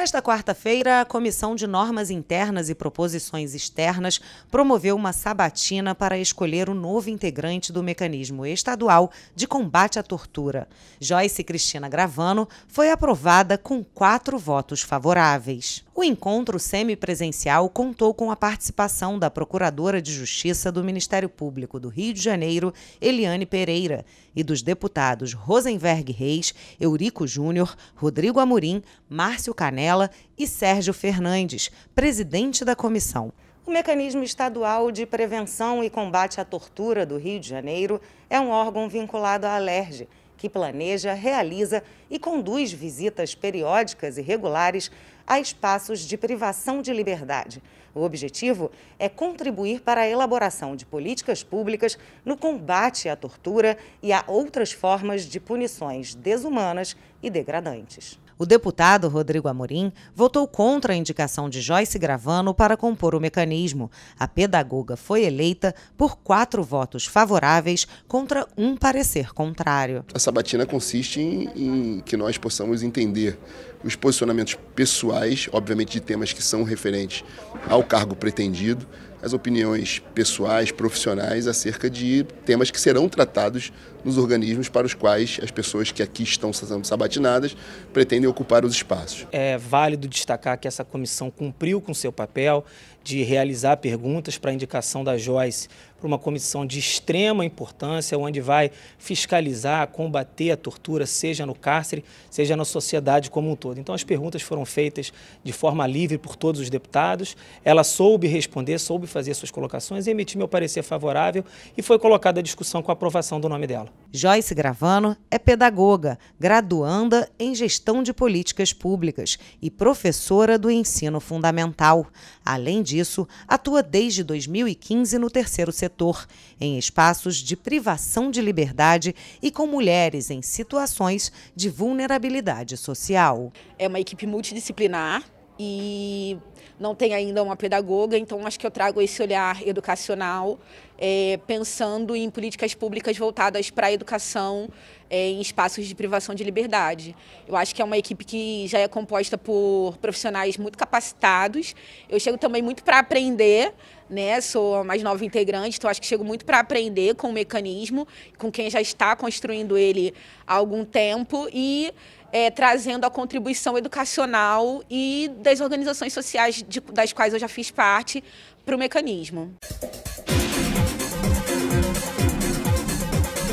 Nesta quarta-feira, a Comissão de Normas Internas e Proposições Externas promoveu uma sabatina para escolher o novo integrante do mecanismo estadual de combate à tortura. Joyce Cristina Gravano foi aprovada com quatro votos favoráveis. O encontro semipresencial contou com a participação da Procuradora de Justiça do Ministério Público do Rio de Janeiro, Eliane Pereira, e dos deputados Rosenberg Reis, Eurico Júnior, Rodrigo Amorim, Márcio Canel e Sérgio Fernandes, presidente da comissão. O Mecanismo Estadual de Prevenção e Combate à Tortura do Rio de Janeiro é um órgão vinculado à Alerj, que planeja, realiza e conduz visitas periódicas e regulares a espaços de privação de liberdade. O objetivo é contribuir para a elaboração de políticas públicas no combate à tortura e a outras formas de punições desumanas e degradantes. O deputado Rodrigo Amorim votou contra a indicação de Joyce Gravano para compor o mecanismo. A pedagoga foi eleita por quatro votos favoráveis contra um parecer contrário. A sabatina consiste em, em que nós possamos entender os posicionamentos pessoais, obviamente de temas que são referentes ao cargo pretendido, as opiniões pessoais, profissionais acerca de temas que serão tratados nos organismos para os quais as pessoas que aqui estão sendo sabatinadas pretendem ocupar os espaços. É válido destacar que essa comissão cumpriu com seu papel de realizar perguntas para a indicação da Joyce para uma comissão de extrema importância, onde vai fiscalizar, combater a tortura, seja no cárcere, seja na sociedade como um todo. Então, as perguntas foram feitas de forma livre por todos os deputados, ela soube responder, soube fazer suas colocações, emitir meu parecer favorável e foi colocada a discussão com a aprovação do nome dela. Joyce Gravano é pedagoga, graduanda em gestão de políticas públicas e professora do ensino fundamental. Além disso, atua desde 2015 no terceiro setor, em espaços de privação de liberdade e com mulheres em situações de vulnerabilidade social. É uma equipe multidisciplinar e não tem ainda uma pedagoga, então acho que eu trago esse olhar educacional é, pensando em políticas públicas voltadas para a educação é, em espaços de privação de liberdade. Eu acho que é uma equipe que já é composta por profissionais muito capacitados. Eu chego também muito para aprender, né? Sou a mais nova integrante, então acho que chego muito para aprender com o mecanismo, com quem já está construindo ele há algum tempo e é, trazendo a contribuição educacional e das organizações sociais de, das quais eu já fiz parte para o mecanismo.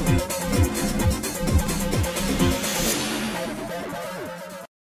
Thank you.